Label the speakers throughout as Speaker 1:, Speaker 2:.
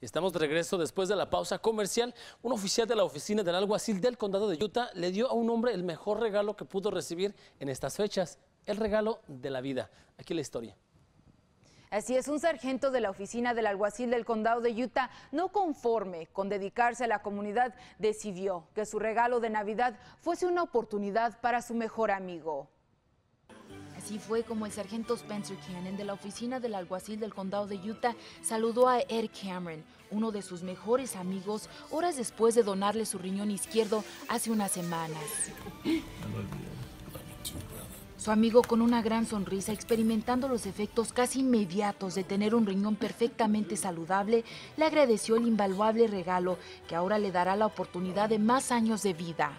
Speaker 1: Estamos de regreso después de la pausa comercial. Un oficial de la oficina del alguacil del condado de Utah le dio a un hombre el mejor regalo que pudo recibir en estas fechas, el regalo de la vida. Aquí la historia. Así es, un sargento de la oficina del alguacil del condado de Utah, no conforme con dedicarse a la comunidad, decidió que su regalo de Navidad fuese una oportunidad para su mejor amigo. Así fue como el sargento Spencer Cannon de la oficina del alguacil del condado de Utah saludó a Ed Cameron, uno de sus mejores amigos, horas después de donarle su riñón izquierdo hace unas semanas. Su amigo con una gran sonrisa, experimentando los efectos casi inmediatos de tener un riñón perfectamente saludable, le agradeció el invaluable regalo que ahora le dará la oportunidad de más años de vida.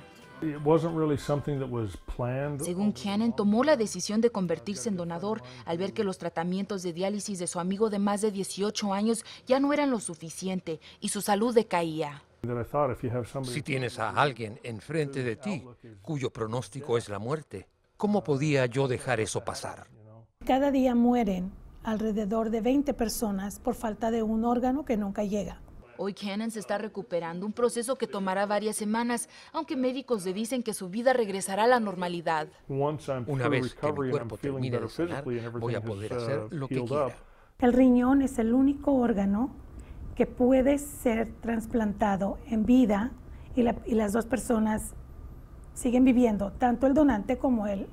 Speaker 1: Según Cannon, tomó la decisión de convertirse en donador al ver que los tratamientos de diálisis de su amigo de más de 18 años ya no eran lo suficiente y su salud decaía.
Speaker 2: Si tienes a alguien enfrente de ti cuyo pronóstico es la muerte, ¿cómo podía yo dejar eso pasar? Cada día mueren alrededor de 20 personas por falta de un órgano que nunca llega.
Speaker 1: Hoy Cannon se está recuperando, un proceso que tomará varias semanas, aunque médicos le dicen que su vida regresará a la normalidad.
Speaker 2: Una vez que mi cuerpo termine de voy a poder hacer uh, lo que quiera. El riñón es el único órgano que puede ser trasplantado en vida y, las dos personas siguen viviendo, tanto el donante como él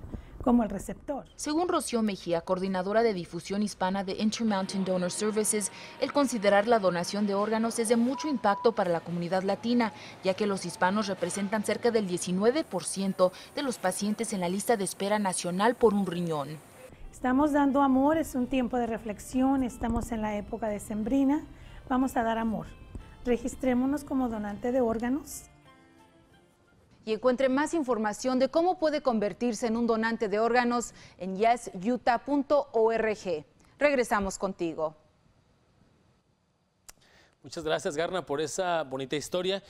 Speaker 2: como el receptor. Según Rocío
Speaker 1: Mejía, coordinadora de difusión hispana de Intermountain Donor Services, el considerar la donación de órganos es de mucho impacto para la comunidad latina, ya que los hispanos representan cerca del 19% de los pacientes en la lista de espera nacional por un riñón.
Speaker 2: Estamos dando amor, es un tiempo de reflexión, estamos en la época de Sembrina, vamos a dar amor. Registrémonos como donante de órganos
Speaker 1: y encuentre más información de cómo puede convertirse en un donante de órganos en yesyuta.org. Regresamos contigo.
Speaker 2: Muchas gracias, Garna, por esa bonita historia.